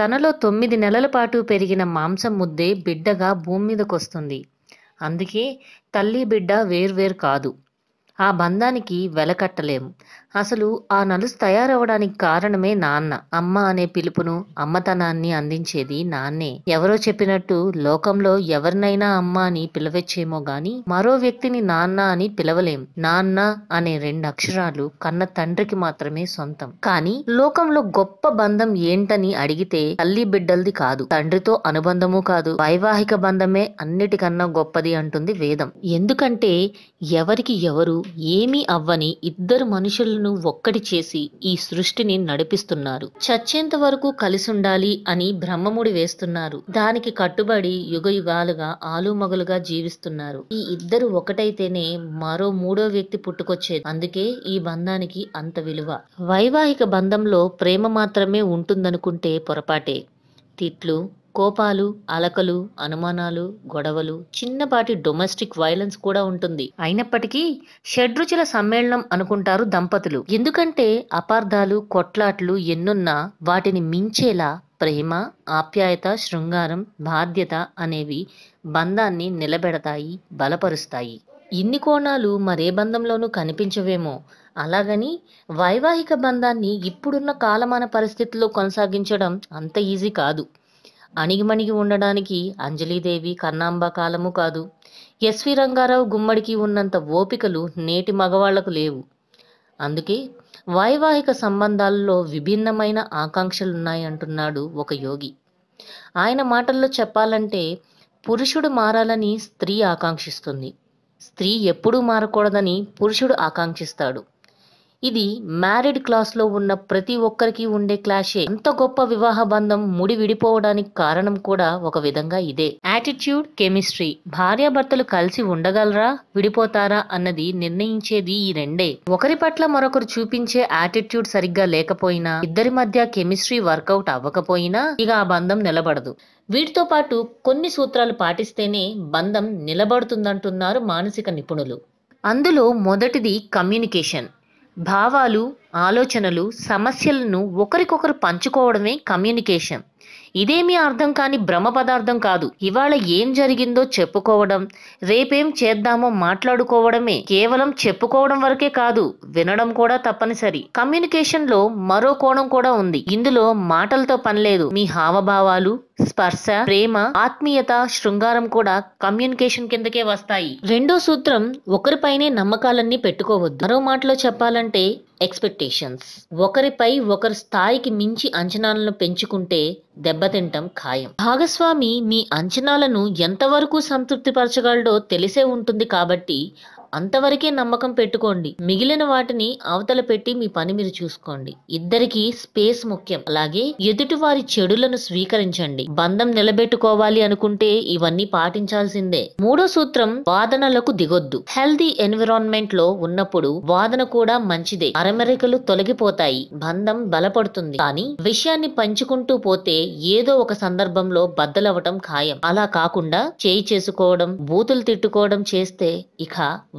తనలో తొమ్మిది నెలల పాటు పెరిగిన మాంసం ముద్దే బిడ్డగా భూమి మీదకొస్తుంది అందుకే తల్లి బిడ్డ వేర్వేరు కాదు ఆ బంధానికి వెలకట్టలేము అసలు ఆ నలుసు తయారవడానికి కారణమే నాన్న అమ్మ అనే పిలుపును అమ్మతనాన్ని అందించేది నాన్నే ఎవరో చెప్పినట్టు లోకంలో ఎవరినైనా అమ్మ అని పిలవచ్చేమో గాని మరో వ్యక్తిని నాన్న అని పిలవలేం నాన్న అనే రెండు అక్షరాలు కన్న తండ్రికి మాత్రమే సొంతం కానీ లోకంలో గొప్ప బంధం ఏంటని అడిగితే తల్లి బిడ్డలది కాదు తండ్రితో అనుబంధము కాదు వైవాహిక బంధమే అన్నిటికన్నా గొప్పది అంటుంది వేదం ఎందుకంటే ఎవరికి ఎవరు ఏమీ అవ్వని ఇద్దరు మనుషులను మనుషులను ఒక్కటి చేసి ఈ సృష్టిని నడిపిస్తున్నారు చచ్చేంత వరకు కలిసుండాలి అని బ్రహ్మముడి వేస్తున్నారు దానికి కట్టుబడి యుగ యుగాలుగా ఆలుమగలుగా జీవిస్తున్నారు ఈ ఇద్దరు ఒకటైతేనే మరో మూడో వ్యక్తి పుట్టుకొచ్చేది అందుకే ఈ బంధానికి అంత విలువ వైవాహిక బంధంలో ప్రేమ మాత్రమే ఉంటుందనుకుంటే పొరపాటే తిట్లు కోపాలు అలకలు అనుమానాలు గొడవలు చిన్నపాటి డొమెస్టిక్ వైలెన్స్ కూడా ఉంటుంది అయినప్పటికీ షడ్రుచుల సమ్మేళనం అనుకుంటారు దంపతులు ఎందుకంటే అపార్థాలు కొట్లాట్లు ఎన్నున్నా వాటిని మించేలా ప్రేమ ఆప్యాయత శృంగారం బాధ్యత అనేవి బంధాన్ని నిలబెడతాయి బలపరుస్తాయి ఇన్ని కోణాలు మరే బంధంలోనూ కనిపించవేమో అలాగని వైవాహిక బంధాన్ని ఇప్పుడున్న కాలమాన పరిస్థితుల్లో కొనసాగించడం అంత ఈజీ కాదు అణిగిమణిగి ఉండడానికి అంజలీదేవి కన్నాంబ కాలము కాదు ఎస్వి రంగారావు గుమ్మడికి ఉన్నంత ఓపికలు నేటి మగవాళ్లకు లేవు అందుకే వైవాహిక సంబంధాల్లో విభిన్నమైన ఆకాంక్షలున్నాయంటున్నాడు ఒక యోగి ఆయన మాటల్లో చెప్పాలంటే పురుషుడు మారాలని స్త్రీ ఆకాంక్షిస్తుంది స్త్రీ ఎప్పుడూ మారకూడదని పురుషుడు ఆకాంక్షిస్తాడు ఇది క్లాస్ క్లాస్లో ఉన్న ప్రతి ఒక్కరికి ఉండే క్లాషే అంత గొప్ప వివాహ బంధం ముడి విడిపోవడానికి కారణం కూడా ఒక విధంగా ఇదే యాటిట్యూడ్ కెమిస్ట్రీ భార్యాభర్తలు కలిసి ఉండగలరా విడిపోతారా అన్నది నిర్ణయించేది ఈ రెండే ఒకరి పట్ల మరొకరు చూపించే యాటిట్యూడ్ సరిగ్గా లేకపోయినా ఇద్దరి మధ్య కెమిస్ట్రీ వర్కౌట్ అవ్వకపోయినా ఇక ఆ బంధం నిలబడదు వీటితో పాటు కొన్ని సూత్రాలు పాటిస్తేనే బంధం నిలబడుతుందంటున్నారు మానసిక నిపుణులు అందులో మొదటిది కమ్యూనికేషన్ భావాలు ఆలోచనలు సమస్యలను ఒకరికొకరు పంచుకోవడమే కమ్యూనికేషన్ ఇదేమీ అర్థం కాని భ్రమ పదార్థం కాదు ఇవాళ ఏం జరిగిందో చెప్పుకోవడం రేపేం చేద్దామో మాట్లాడుకోవడమే కేవలం చెప్పుకోవడం వరకే కాదు వినడం కూడా తప్పనిసరి కమ్యూనికేషన్ లో మరో కోణం కూడా ఉంది ఇందులో మాటలతో పనిలేదు మీ హావభావాలు స్పర్శ ప్రేమ ఆత్మీయత శృంగారం కూడా కమ్యూనికేషన్ కిందకే వస్తాయి రెండో సూత్రం ఒకరిపైనే నమ్మకాలన్నీ పెట్టుకోవద్దు మరో మాటలో చెప్పాలంటే ఎక్స్పెక్టేషన్స్ ఒకరిపై ఒకరి స్థాయికి మించి అంచనాలను పెంచుకుంటే దెబ్బతింటం ఖాయం భాగస్వామి మీ అంచనాలను ఎంతవరకు సంతృప్తిపరచగలడో తెలిసే ఉంటుంది కాబట్టి అంతవరకే నమ్మకం పెట్టుకోండి మిగిలిన వాటిని అవతల పెట్టి మీ పని మీరు చూసుకోండి ఇద్దరికి స్పేస్ ముఖ్యం అలాగే ఎదుటి వారి చెడులను స్వీకరించండి బంధం నిలబెట్టుకోవాలి అనుకుంటే ఇవన్నీ పాటించాల్సిందే మూడో సూత్రం వాదనలకు దిగొద్దు హెల్దీ ఎన్విరాన్మెంట్ లో ఉన్నప్పుడు వాదన కూడా మంచిదే అరమరికలు తొలగిపోతాయి బంధం బలపడుతుంది కానీ విషయాన్ని పంచుకుంటూ పోతే ఏదో ఒక సందర్భంలో బద్దలవటం ఖాయం అలా కాకుండా చేయి చేసుకోవడం బూతులు తిట్టుకోవడం చేస్తే ఇక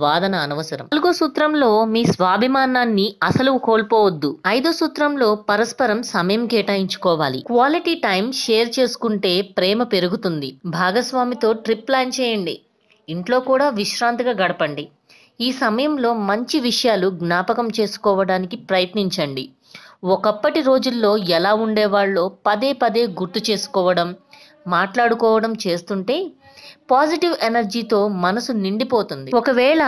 వాదన అనవసరం నాలుగో సూత్రంలో మీ స్వాభిమానాన్ని అసలు కోల్పోవద్దు ఐదో సూత్రంలో పరస్పరం సమయం కేటాయించుకోవాలి క్వాలిటీ టైం షేర్ చేసుకుంటే ప్రేమ పెరుగుతుంది భాగస్వామితో ట్రిప్ ప్లాన్ చేయండి ఇంట్లో కూడా విశ్రాంతిగా గడపండి ఈ సమయంలో మంచి విషయాలు జ్ఞాపకం చేసుకోవడానికి ప్రయత్నించండి ఒకప్పటి రోజుల్లో ఎలా ఉండేవాళ్ళో పదే పదే గుర్తు చేసుకోవడం మాట్లాడుకోవడం చేస్తుంటే పాజిటివ్ ఎనర్జీతో మనసు నిండిపోతుంది ఒకవేళ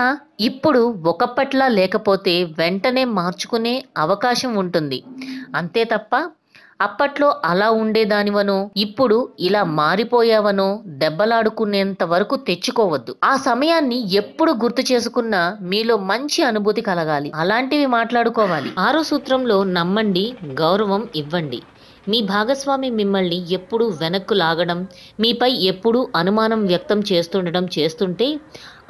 ఇప్పుడు ఒకప్పట్లా లేకపోతే వెంటనే మార్చుకునే అవకాశం ఉంటుంది అంతే తప్ప అప్పట్లో అలా ఉండేదానివనో ఇప్పుడు ఇలా మారిపోయావనో దెబ్బలాడుకునేంత వరకు తెచ్చుకోవద్దు ఆ సమయాన్ని ఎప్పుడు గుర్తు చేసుకున్నా మీలో మంచి అనుభూతి కలగాలి అలాంటివి మాట్లాడుకోవాలి ఆరో సూత్రంలో నమ్మండి గౌరవం ఇవ్వండి మీ భాగస్వామి మిమ్మల్ని ఎప్పుడూ వెనక్కు లాగడం మీపై ఎప్పుడూ అనుమానం వ్యక్తం చేస్తుండడం చేస్తుంటే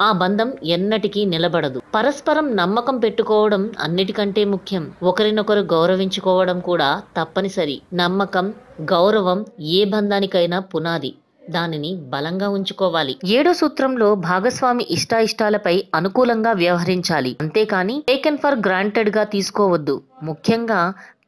ఆ బంధం ఎన్నటికీ నిలబడదు పరస్పరం నమ్మకం పెట్టుకోవడం అన్నిటికంటే ముఖ్యం ఒకరినొకరు గౌరవించుకోవడం కూడా తప్పనిసరి నమ్మకం గౌరవం ఏ బంధానికైనా పునాది దానిని బలంగా ఉంచుకోవాలి ఏడో సూత్రంలో భాగస్వామి ఇష్టాయిష్టాలపై అనుకూలంగా వ్యవహరించాలి అంతేకాని టేకెన్ ఫర్ గ్రాంటెడ్ గా తీసుకోవద్దు ముఖ్యంగా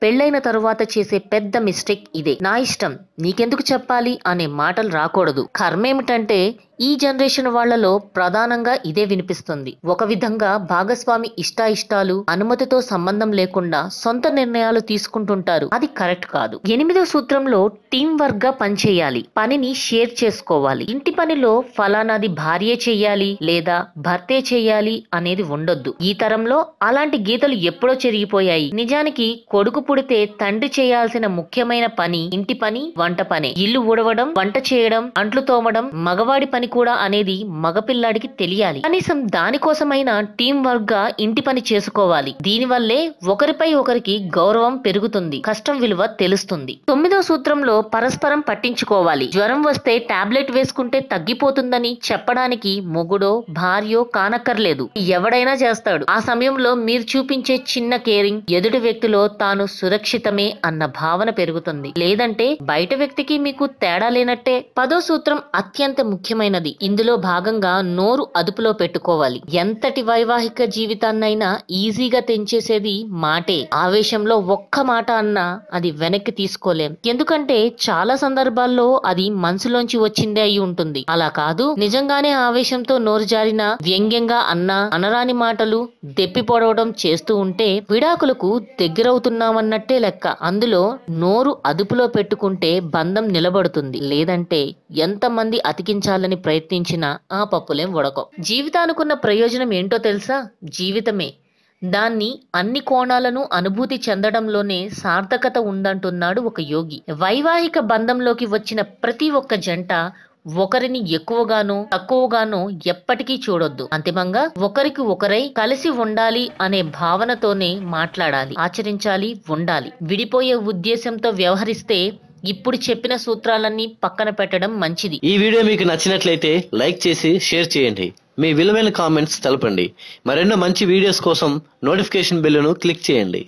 పెళ్లైన తరువాత చేసే పెద్ద మిస్టేక్ ఇదే నా ఇష్టం నీకెందుకు చెప్పాలి అనే మాటలు రాకూడదు కర్మేమిటంటే ఈ జనరేషన్ వాళ్లలో ప్రధానంగా ఇదే వినిపిస్తుంది ఒక విధంగా భాగస్వామి ఇష్టాయిష్టాలు అనుమతితో సంబంధం లేకుండా సొంత నిర్ణయాలు తీసుకుంటుంటారు అది కరెక్ట్ కాదు ఎనిమిదో సూత్రంలో టీం వర్క్ గా పనిచేయాలి పనిని షేర్ చేసుకోవాలి ఇంటి పనిలో ఫలానాది భార్యే చెయ్యాలి లేదా భర్తే చెయ్యాలి అనేది ఉండొద్దు ఈ తరంలో అలాంటి గీతలు ఎప్పుడో చెరిగిపోయాయి నిజానికి కొడుకు పుడితే తండ్రి చేయాల్సిన ముఖ్యమైన పని ఇంటి పని వంట పని ఇల్లు ఉడవడం వంట చేయడం అంట్లు తోమడం మగవాడి పని పని కూడా అనేది మగపిల్లాడికి తెలియాలి కనీసం దానికోసమైనా టీం వర్క్ గా ఇంటి పని చేసుకోవాలి దీనివల్లే ఒకరిపై ఒకరికి గౌరవం పెరుగుతుంది కష్టం విలువ తెలుస్తుంది తొమ్మిదో సూత్రంలో పరస్పరం పట్టించుకోవాలి జ్వరం వస్తే టాబ్లెట్ వేసుకుంటే తగ్గిపోతుందని చెప్పడానికి మొగుడో భార్యో కానక్కర్లేదు ఎవడైనా చేస్తాడు ఆ సమయంలో మీరు చూపించే చిన్న కేరింగ్ ఎదుటి వ్యక్తిలో తాను సురక్షితమే అన్న భావన పెరుగుతుంది లేదంటే బయట వ్యక్తికి మీకు తేడా లేనట్టే పదో సూత్రం అత్యంత ముఖ్యమైన ముఖ్యమైనది ఇందులో భాగంగా నోరు అదుపులో పెట్టుకోవాలి ఎంతటి వైవాహిక జీవితాన్నైనా ఈజీగా తెంచేసేది మాటే ఆవేశంలో ఒక్క మాట అన్నా అది వెనక్కి తీసుకోలేం ఎందుకంటే చాలా సందర్భాల్లో అది మనసులోంచి వచ్చిందే అయి ఉంటుంది అలా కాదు నిజంగానే ఆవేశంతో నోరు జారిన వ్యంగ్యంగా అన్నా అనరాని మాటలు దెప్పి పొడవడం చేస్తూ ఉంటే విడాకులకు దగ్గరవుతున్నామన్నట్టే లెక్క అందులో నోరు అదుపులో పెట్టుకుంటే బంధం నిలబడుతుంది లేదంటే ఎంతమంది అతికించాలని ప్రయత్నించినా ఆ పప్పులేం ఉడకం జీవితానుకున్న ప్రయోజనం ఏంటో తెలుసా జీవితమే దాన్ని అన్ని కోణాలను అనుభూతి చెందడంలోనే సార్థకత ఉందంటున్నాడు ఒక యోగి వైవాహిక బంధంలోకి వచ్చిన ప్రతి ఒక్క జంట ఒకరిని ఎక్కువగానో తక్కువగానో ఎప్పటికీ చూడొద్దు అంతిమంగా ఒకరికి ఒకరై కలిసి ఉండాలి అనే భావనతోనే మాట్లాడాలి ఆచరించాలి ఉండాలి విడిపోయే ఉద్దేశంతో వ్యవహరిస్తే ఇప్పుడు చెప్పిన సూత్రాలన్నీ పక్కన పెట్టడం మంచిది ఈ వీడియో మీకు నచ్చినట్లయితే లైక్ చేసి షేర్ చేయండి మీ విలువైన కామెంట్స్ తెలపండి మరెన్నో మంచి వీడియోస్ కోసం నోటిఫికేషన్ బిల్లును క్లిక్ చేయండి